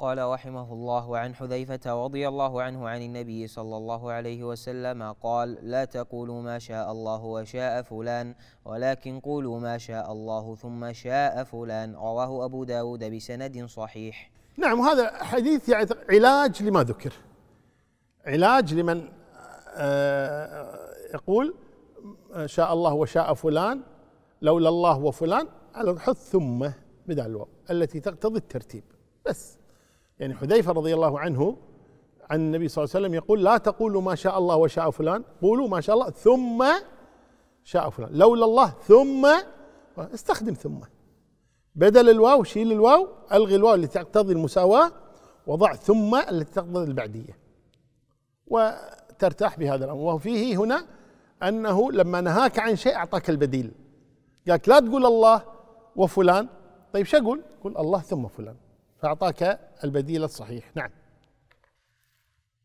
قال رحمه الله عن حذيفة رضي الله عنه عن النبي صلى الله عليه وسلم قال لا تقولوا ما شاء الله وشاء فلان ولكن قولوا ما شاء الله ثم شاء فلان رواه أبو داود بسند صحيح نعم هذا حديث يعني علاج لما ذكر علاج لمن آه، آه، يقول شاء الله وشاء فلان لولا الله وفلان على الحث ثم بدل الواو التي تقتضي الترتيب بس يعني حذيفة رضي الله عنه عن النبي صلى الله عليه وسلم يقول لا تقولوا ما شاء الله وشاء فلان قولوا ما شاء الله ثم شاء فلان لولا الله ثم استخدم ثم بدل الواو شيل الواو الغي الواو اللي تقتضي المساواة وضع ثم التي تقتضي البعدية وترتاح بهذا الأمر وفيه هنا أنه لما نهاك عن شيء أعطاك البديل قالك لا تقول الله وفلان طيب شو أقول قل الله ثم فلان فأعطاك البديل الصحيح نعم